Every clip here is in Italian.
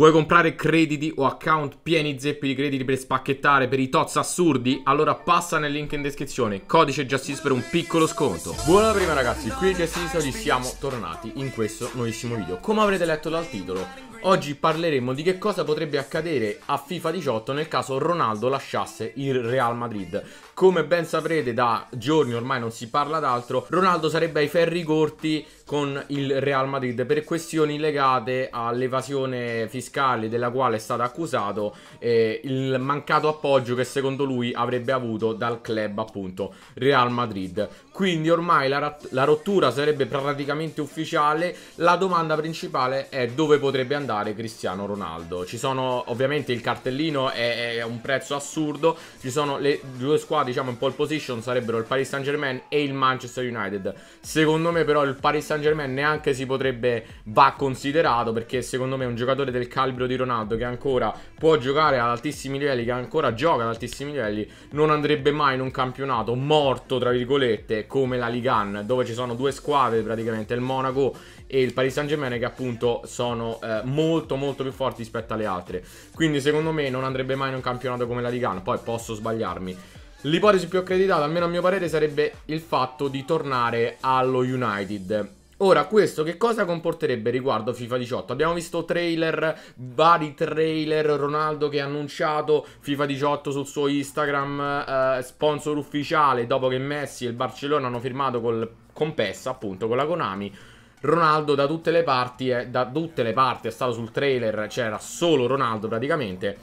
Vuoi comprare crediti o account pieni zeppi di crediti per spacchettare per i tozzi assurdi? Allora passa nel link in descrizione, codice Justice per un piccolo sconto. Buona prima ragazzi, qui Justice oggi siamo tornati in questo nuovissimo video. Come avrete letto dal titolo, oggi parleremo di che cosa potrebbe accadere a FIFA 18 nel caso Ronaldo lasciasse il Real Madrid. Come ben saprete da giorni ormai non si parla d'altro, Ronaldo sarebbe ai ferri corti con il Real Madrid per questioni legate all'evasione fiscale fiscale della quale è stato accusato eh, il mancato appoggio che secondo lui avrebbe avuto dal club appunto Real Madrid. Quindi ormai la, la rottura sarebbe praticamente ufficiale, la domanda principale è dove potrebbe andare Cristiano Ronaldo. Ci sono ovviamente il cartellino è, è un prezzo assurdo, ci sono le due squadre diciamo in pole position sarebbero il Paris Saint Germain e il Manchester United. Secondo me però il Paris Saint Germain neanche si potrebbe va considerato perché secondo me un giocatore del calcio calibro di Ronaldo che ancora può giocare ad altissimi livelli, che ancora gioca ad altissimi livelli, non andrebbe mai in un campionato morto, tra virgolette, come la Ligan, dove ci sono due squadre praticamente, il Monaco e il Paris Saint Germain che appunto sono eh, molto molto più forti rispetto alle altre. Quindi secondo me non andrebbe mai in un campionato come la Ligan, poi posso sbagliarmi. L'ipotesi più accreditata, almeno a mio parere, sarebbe il fatto di tornare allo United Ora, questo che cosa comporterebbe riguardo FIFA 18? Abbiamo visto trailer, vari trailer, Ronaldo che ha annunciato FIFA 18 sul suo Instagram, eh, sponsor ufficiale, dopo che Messi e il Barcellona hanno firmato col, con PES, appunto, con la Konami. Ronaldo da tutte le parti, eh, da tutte le parti è stato sul trailer, c'era solo Ronaldo praticamente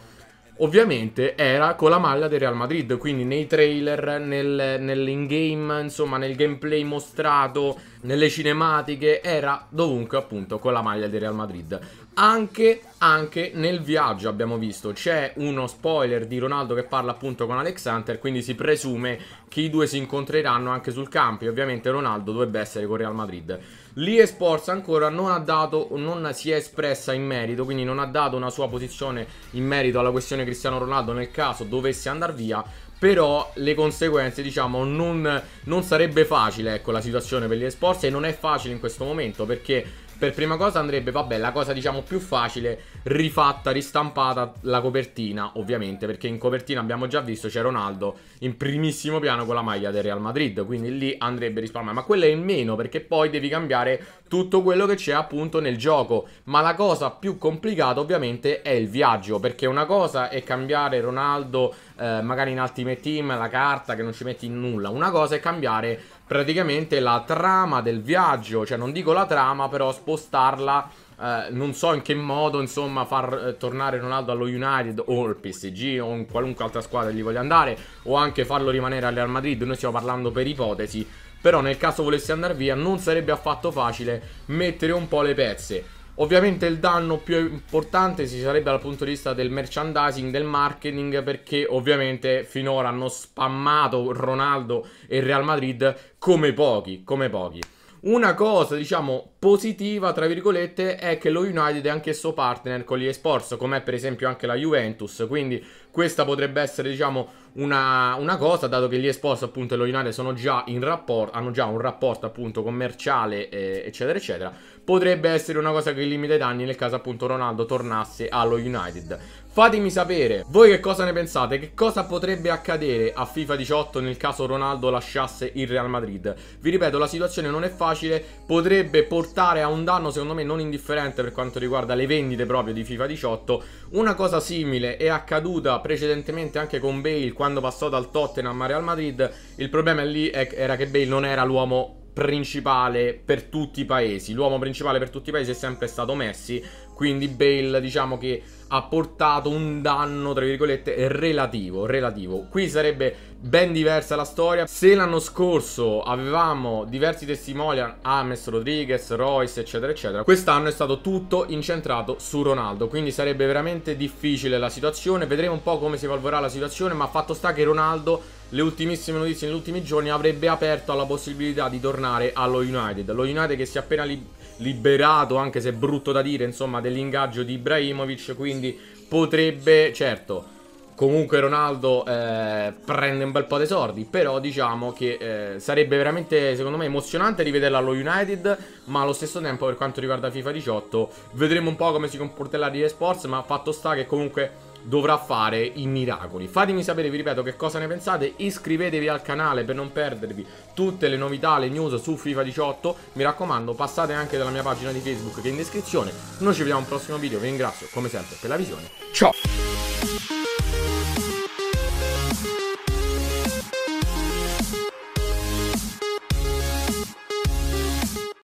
ovviamente era con la maglia del Real Madrid, quindi nei trailer, nel, nell'in-game, insomma nel gameplay mostrato, nelle cinematiche, era dovunque appunto con la maglia del Real Madrid anche, anche nel viaggio abbiamo visto c'è uno spoiler di Ronaldo che parla appunto con Alex Hunter quindi si presume che i due si incontreranno anche sul campo e ovviamente Ronaldo dovrebbe essere con Real Madrid l'IE Sports ancora non, ha dato, non si è espressa in merito quindi non ha dato una sua posizione in merito alla questione Cristiano Ronaldo nel caso dovesse andare via però le conseguenze diciamo non, non sarebbe facile ecco la situazione per gli esports e non è facile in questo momento perché per prima cosa andrebbe, vabbè, la cosa diciamo più facile, rifatta, ristampata la copertina, ovviamente, perché in copertina abbiamo già visto c'è Ronaldo in primissimo piano con la maglia del Real Madrid, quindi lì andrebbe risparmiare, ma quello è in meno perché poi devi cambiare tutto quello che c'è appunto nel gioco, ma la cosa più complicata ovviamente è il viaggio, perché una cosa è cambiare Ronaldo eh, magari in Ultimate Team la carta che non ci metti in nulla. Una cosa è cambiare praticamente la trama del viaggio, cioè non dico la trama, però spostarla... Eh, non so in che modo, insomma, far eh, tornare Ronaldo allo United o al PSG o in qualunque altra squadra gli voglia andare, o anche farlo rimanere al Madrid. Noi stiamo parlando per ipotesi però nel caso volesse andare via non sarebbe affatto facile mettere un po' le pezze. Ovviamente il danno più importante si sarebbe dal punto di vista del merchandising, del marketing, perché ovviamente finora hanno spammato Ronaldo e Real Madrid come pochi, come pochi. Una cosa, diciamo, positiva, tra virgolette, è che lo United è anch'esso partner con gli esports, come per esempio anche la Juventus, quindi questa potrebbe essere, diciamo, una, una cosa, dato che gli Espos, appunto, e lo United sono già in rapporto, hanno già un rapporto, appunto, commerciale, eh, eccetera, eccetera. Potrebbe essere una cosa che limita i danni nel caso, appunto, Ronaldo tornasse allo United. Fatemi sapere, voi che cosa ne pensate, che cosa potrebbe accadere a FIFA 18 nel caso Ronaldo lasciasse il Real Madrid. Vi ripeto, la situazione non è facile, potrebbe portare a un danno secondo me non indifferente per quanto riguarda le vendite proprio di FIFA 18. Una cosa simile è accaduta precedentemente anche con Bale quando passò dal Tottenham a Real Madrid. Il problema lì era che Bale non era l'uomo principale per tutti i paesi. L'uomo principale per tutti i paesi è sempre stato Messi. Quindi Bale, diciamo che ha portato un danno, tra virgolette, relativo, relativo. Qui sarebbe ben diversa la storia. Se l'anno scorso avevamo diversi testimonial, Ames, Rodriguez, Royce, eccetera, eccetera, quest'anno è stato tutto incentrato su Ronaldo. Quindi sarebbe veramente difficile la situazione. Vedremo un po' come si evolverà la situazione, ma fatto sta che Ronaldo le ultimissime notizie negli ultimi giorni avrebbe aperto alla possibilità di tornare allo United. Lo United che si è appena li- liberato, anche se è brutto da dire, insomma, dell'ingaggio di Ibrahimovic, quindi potrebbe, certo, comunque Ronaldo eh, prende un bel po' di sordi, però diciamo che eh, sarebbe veramente secondo me emozionante rivederla allo United, ma allo stesso tempo per quanto riguarda FIFA 18 vedremo un po' come si comporterà di Sports, ma fatto sta che comunque dovrà fare i miracoli. Fatemi sapere, vi ripeto, che cosa ne pensate. Iscrivetevi al canale per non perdervi tutte le novità, le news su FIFA 18. Mi raccomando, passate anche dalla mia pagina di Facebook che è in descrizione. Noi ci vediamo al prossimo video. Vi ringrazio come sempre per la visione. Ciao!